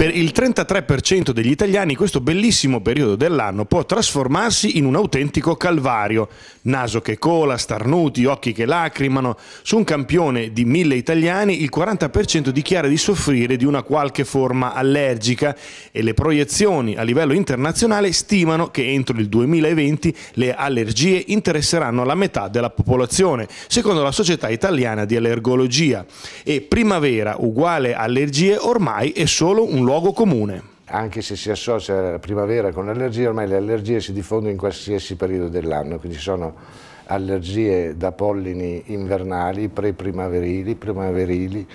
Per il 33% degli italiani questo bellissimo periodo dell'anno può trasformarsi in un autentico calvario. Naso che cola, starnuti, occhi che lacrimano. Su un campione di mille italiani il 40% dichiara di soffrire di una qualche forma allergica e le proiezioni a livello internazionale stimano che entro il 2020 le allergie interesseranno la metà della popolazione, secondo la Società Italiana di Allergologia. E primavera uguale allergie ormai è solo un luogo comune. Anche se si associa la primavera con l'allergia, ormai le allergie si diffondono in qualsiasi periodo dell'anno, quindi ci sono allergie da pollini invernali, pre-primaverili, primaverili,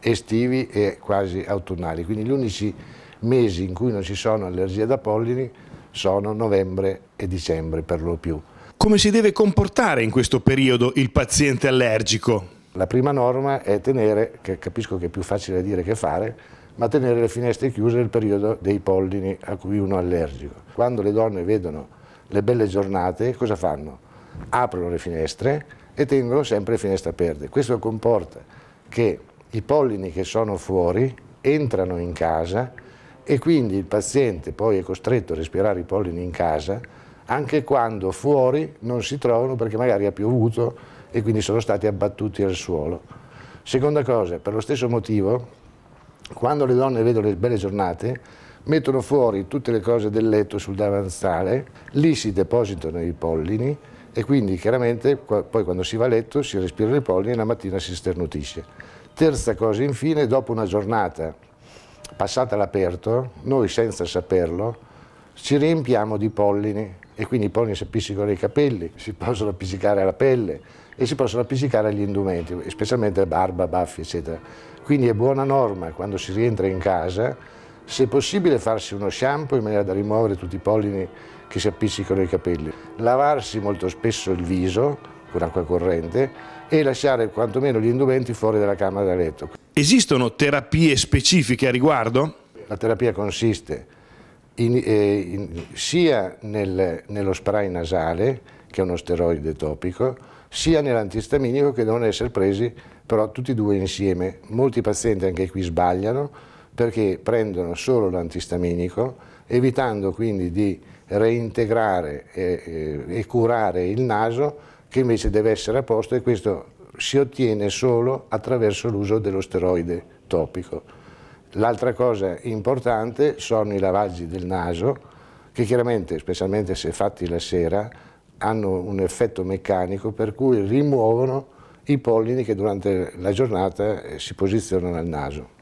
estivi e quasi autunnali. Quindi gli unici mesi in cui non ci sono allergie da pollini sono novembre e dicembre per lo più. Come si deve comportare in questo periodo il paziente allergico? La prima norma è tenere, che capisco che è più facile dire che fare, ma tenere le finestre chiuse nel periodo dei pollini a cui uno è allergico. Quando le donne vedono le belle giornate, cosa fanno? Aprono le finestre e tengono sempre le finestre aperte. Questo comporta che i pollini che sono fuori entrano in casa e quindi il paziente poi è costretto a respirare i pollini in casa anche quando fuori non si trovano perché magari ha piovuto e quindi sono stati abbattuti al suolo. Seconda cosa, per lo stesso motivo quando le donne vedono le belle giornate, mettono fuori tutte le cose del letto sul davanzale, lì si depositano i pollini e quindi chiaramente poi quando si va a letto si respirano i pollini e la mattina si sternutisce. Terza cosa, infine, dopo una giornata passata all'aperto, noi senza saperlo, ci riempiamo di pollini e quindi i pony si appiccicano ai capelli, si possono appiccicare alla pelle e si possono appiccicare agli indumenti, specialmente barba, baffi, eccetera. Quindi è buona norma quando si rientra in casa, se possibile farsi uno shampoo in maniera da rimuovere tutti i pollini che si appiccicano ai capelli, lavarsi molto spesso il viso con acqua corrente e lasciare quantomeno gli indumenti fuori dalla camera da letto. Esistono terapie specifiche a riguardo? La terapia consiste in, eh, in, sia nel, nello spray nasale, che è uno steroide topico, sia nell'antistaminico che devono essere presi però tutti e due insieme. Molti pazienti anche qui sbagliano perché prendono solo l'antistaminico, evitando quindi di reintegrare e, eh, e, eh, e curare il naso che invece deve essere a posto e questo si ottiene solo attraverso l'uso dello steroide topico. L'altra cosa importante sono i lavaggi del naso, che chiaramente, specialmente se fatti la sera, hanno un effetto meccanico per cui rimuovono i pollini che durante la giornata eh, si posizionano al naso.